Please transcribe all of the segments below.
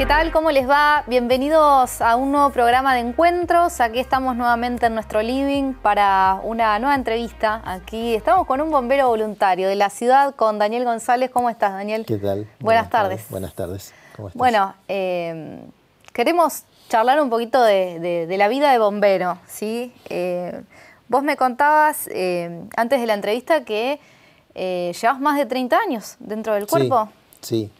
¿Qué tal? ¿Cómo les va? Bienvenidos a un nuevo programa de encuentros. Aquí estamos nuevamente en nuestro living para una nueva entrevista. Aquí estamos con un bombero voluntario de la ciudad, con Daniel González. ¿Cómo estás, Daniel? ¿Qué tal? Buenas, tardes. Buenas tardes. ¿Cómo estás? Bueno, eh, queremos charlar un poquito de, la vida de bombero, ¿sí? Eh, vos me contabas eh, antes de la entrevista que eh, llevas más de 30 años dentro del cuerpo. Sí, sí.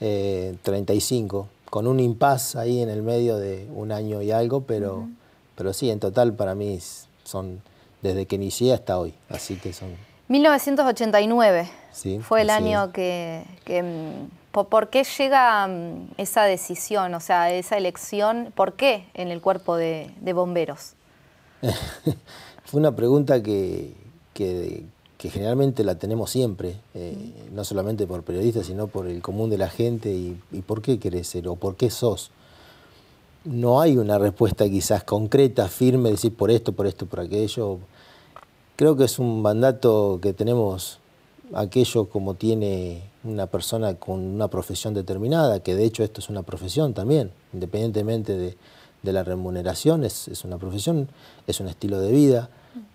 35, eh, con un impas ahí en el medio de un año y algo, pero, pero sí, en total para mí son desde que inicié hasta hoy, así que son... 1989 fue el año que, mm, ¿Por qué llega mm, esa decisión, o sea, esa elección? ¿Por qué en el cuerpo de, de bomberos? Fue una pregunta que, que, que generalmente la tenemos siempre, eh, no solamente por periodistas, sino por el común de la gente y, por qué querés ser o por qué sos. No hay una respuesta quizás concreta, firme, decir por esto, por esto, por aquello. Creo que es un mandato que tenemos aquello como tiene una persona con una profesión determinada, que de hecho esto es una profesión también, independientemente de, la remuneración, es una profesión, es un estilo de vida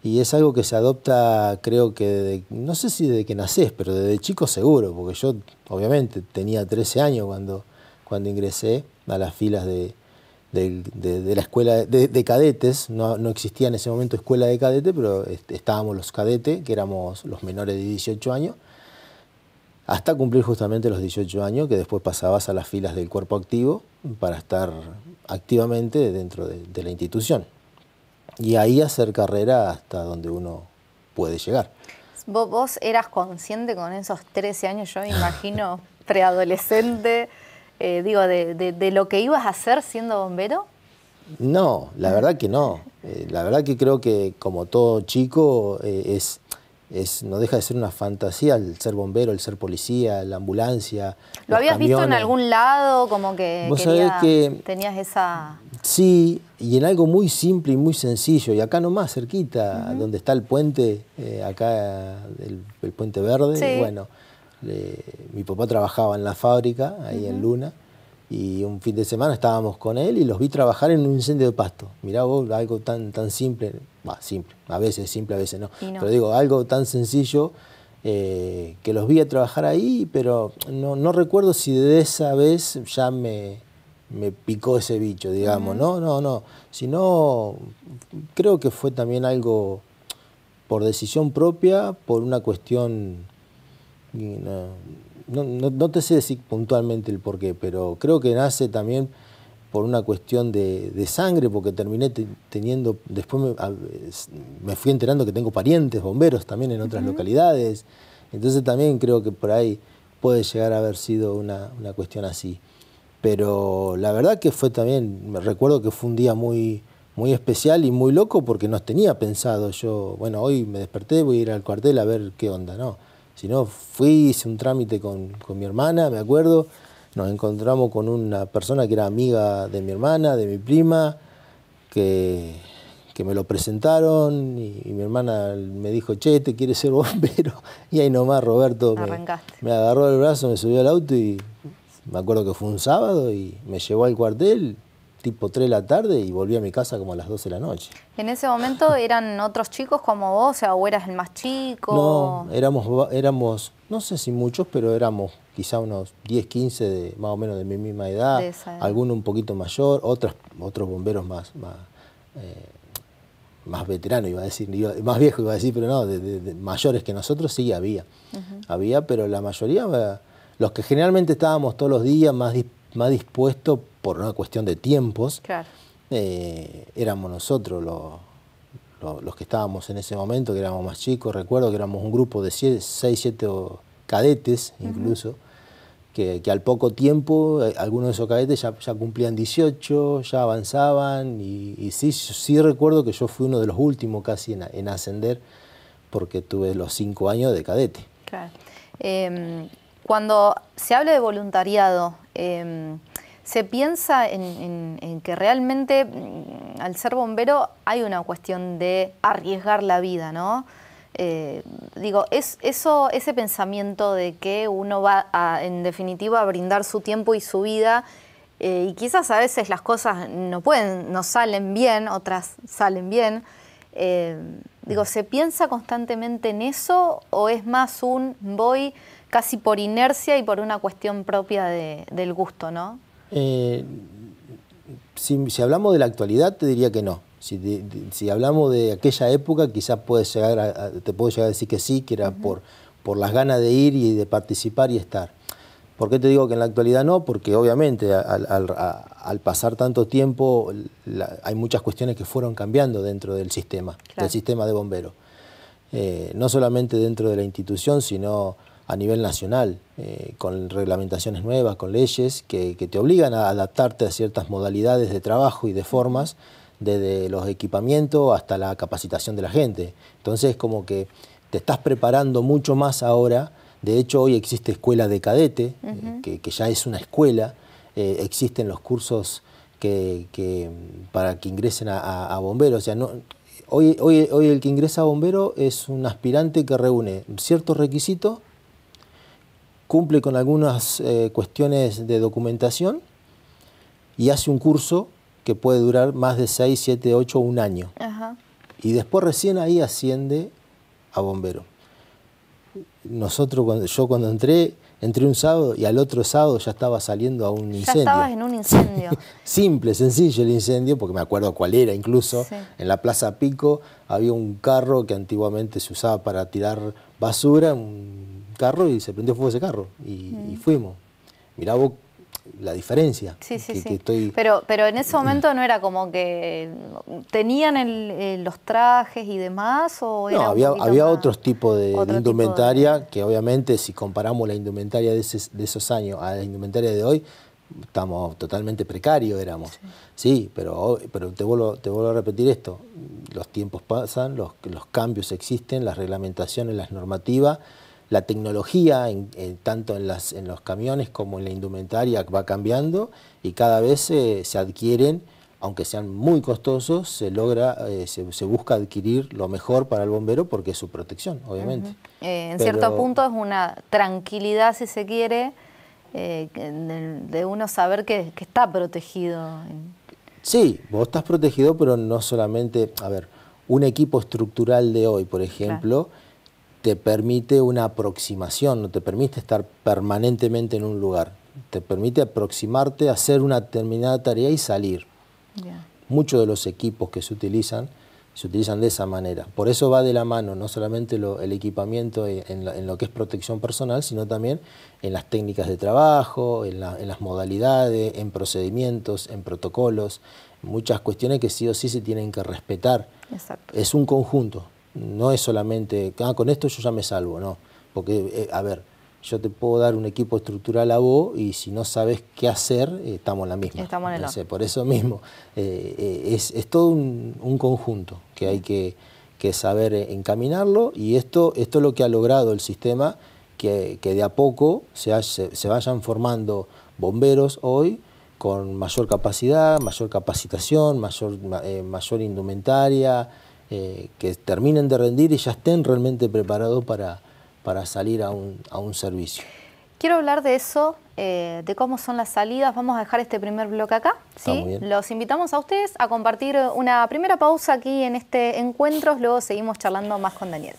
y es algo que se adopta, creo que, no sé si desde que nacés, pero desde chico seguro, porque yo obviamente tenía 13 años cuando, cuando ingresé a las filas de, la escuela de, cadetes. No, no, existía en ese momento escuela de cadete, pero estábamos los cadetes, que éramos los menores de 18 años, hasta cumplir justamente los 18 años, que después pasabas a las filas del cuerpo activo para estar activamente dentro de la institución y ahí hacer carrera hasta donde uno puede llegar. Vos, vos eras consciente con esos 13 años, yo me imagino, preadolescente, eh, digo, de, de, lo que ibas a hacer siendo bombero? No, la verdad que no. Eh, la verdad que creo que como todo chico eh, es, es, no deja de ser una fantasía el ser bombero, el ser policía, la ambulancia. ¿Lo habías visto en algún lado? Como que, que tenías esa... Sí, y en algo muy simple y muy sencillo, y acá nomás, cerquita, donde está el puente, eh, acá el, puente verde, bueno, mi papá trabajaba en la fábrica, ahí en Luna, y un fin de semana estábamos con él y los vi trabajar en un incendio de pasto. Mirá vos, algo tan, tan simple, va simple, a veces simple, a veces no, pero digo, algo tan sencillo. Eh, que los vi a trabajar ahí, pero no, no recuerdo si de esa vez ya me, me picó ese bicho, digamos. No, no, no. Sino creo que fue también algo por decisión propia, por una cuestión... No, te sé decir puntualmente el por qué, pero creo que nace también por una cuestión de, sangre, porque terminé teniendo, después me, fui enterando que tengo parientes, bomberos también en otras localidades, entonces también creo que por ahí puede llegar a haber sido una cuestión así. Pero la verdad que fue también, me recuerdo que fue un día muy, muy especial y muy loco porque no tenía pensado. Yo, bueno, hoy me desperté, voy a ir al cuartel a ver qué onda, ¿no? Si no, fui, hice un trámite con, con mi hermana, me acuerdo. Nos encontramos con una persona que era amiga de mi hermana, de mi prima, que, que me lo presentaron y, mi hermana me dijo, che, te quieres ser bombero. Y ahí nomás Roberto me, me agarró el brazo, me subió al auto y me acuerdo que fue un sábado y me llevó al cuartel tipo 3 de la tarde y volví a mi casa como a las 12 de la noche. ¿En ese momento eran otros chicos como vos? O, sea, eras el más chico? No, éramos, éramos, no sé si muchos, pero éramos quizá unos 10, 15 de, más o menos de mi misma edad, algunos un poquito mayor, otros, otros bomberos más, más, eh, más veteranos, iba a decir, más viejo iba a decir, pero no, de, mayores que nosotros sí había. Había, pero la mayoría los que generalmente estábamos todos los días más, más dispuestos por una cuestión de tiempos, eh, éramos nosotros los, que estábamos en ese momento, que éramos más chicos. Recuerdo que éramos un grupo de 6, 7 cadetes incluso. Que, al poco tiempo eh, algunos de esos cadetes ya, cumplían 18, ya avanzaban y, sí, sí recuerdo que yo fui uno de los últimos casi en, ascender porque tuve los cinco años de cadete. Claro. Em, cuando se habla de voluntariado, em, se piensa en, que realmente mm, al ser bombero hay una cuestión de arriesgar la vida, ¿no? Eh, digo, eso, ese pensamiento de que uno va en definitiva a brindar su tiempo y su vida eh, y quizás a veces las cosas no pueden, no salen bien, otras salen bien. Eh, digo, ¿se piensa constantemente en eso o es más un voy casi por inercia y por una cuestión propia del gusto, ¿no? Eh, si, hablamos de la actualidad, te diría que no. Si, hablamos de aquella época, quizás llegar te puedo llegar a decir que sí, que era por, las ganas de ir y de participar y estar. ¿Por qué te digo que en la actualidad no? Porque obviamente al, pasar tanto tiempo hay muchas cuestiones que fueron cambiando dentro del sistema, del sistema de bomberos. Eh, no solamente dentro de la institución, sino a nivel nacional, eh, con reglamentaciones nuevas, con leyes que, te obligan a adaptarte a ciertas modalidades de trabajo y de formas, desde los equipamientos hasta la capacitación de la gente. Entonces, como que te estás preparando mucho más ahora. De hecho, hoy existe escuela de cadete, eh, que, ya es una escuela. Eh, existen los cursos que, para que ingresen a, bomberos. O sea, no, hoy, hoy, hoy el que ingresa a bombero es un aspirante que reúne ciertos requisitos cumple con algunas eh, cuestiones de documentación y hace un curso que puede durar más de 6, 7, 8, un año. Y después recién ahí asciende a bombero. Nosotros, yo cuando entré, entré un sábado y al otro sábado ya estaba saliendo a un incendio. Ya estabas en un incendio. Simple, sencillo el incendio, porque me acuerdo cuál era incluso. En la Plaza Pico había un carro que antiguamente se usaba para tirar basura, un carro y se prendió fuego ese carro. Y, mm. fuimos. Mirá la diferencia. Sí, sí, sí. pero, pero en ese momento no era como que tenían los trajes y demás. O no, había, había otros tipos de, indumentaria que obviamente si comparamos la indumentaria de, esos años a la indumentaria de hoy, estamos totalmente precarios éramos. Sí, pero, pero te, vuelvo, te vuelvo a repetir esto. Los tiempos pasan, los, los cambios existen, las reglamentaciones, las normativas la tecnología, tanto en, los camiones como en la indumentaria, va cambiando y cada vez se adquieren, aunque sean muy costosos, se logra, eh, se, busca adquirir lo mejor para el bombero porque es su protección, obviamente. Eh, en cierto punto es una tranquilidad, si se quiere, eh, de, uno saber que, está protegido. Sí, vos estás protegido, pero no solamente, a ver, un equipo estructural de hoy, por ejemplo, te permite una aproximación, no te permite estar permanentemente en un lugar, te permite aproximarte, hacer una determinada tarea y salir. Muchos de los equipos que se utilizan se utilizan de esa manera. Por eso va de la mano no solamente el equipamiento en, lo que es protección personal, sino también en las técnicas de trabajo, en, las modalidades, en procedimientos, en protocolos, muchas cuestiones que sí o sí se tienen que respetar. Es un conjunto, no es solamente, ah, con esto yo ya me salvo, no. Porque, eh, a ver, yo te puedo dar un equipo estructural a vos y si no sabes qué hacer, estamos en la misma. Estamos en la por eso mismo, eh, eh, es, todo un, conjunto que hay que, saber encaminarlo y esto, esto es lo que ha logrado el sistema, que, de a poco se, se, vayan formando bomberos hoy con mayor capacidad, mayor capacitación, mayor indumentaria, eh, que terminen de rendir y ya estén realmente preparados para, salir a un, a un servicio. Quiero hablar de eso, eh, de cómo son las salidas. Vamos a dejar este primer bloque acá. ¿sí? Los invitamos a ustedes a compartir una primera pausa aquí en este encuentro. Luego seguimos charlando más con Daniel.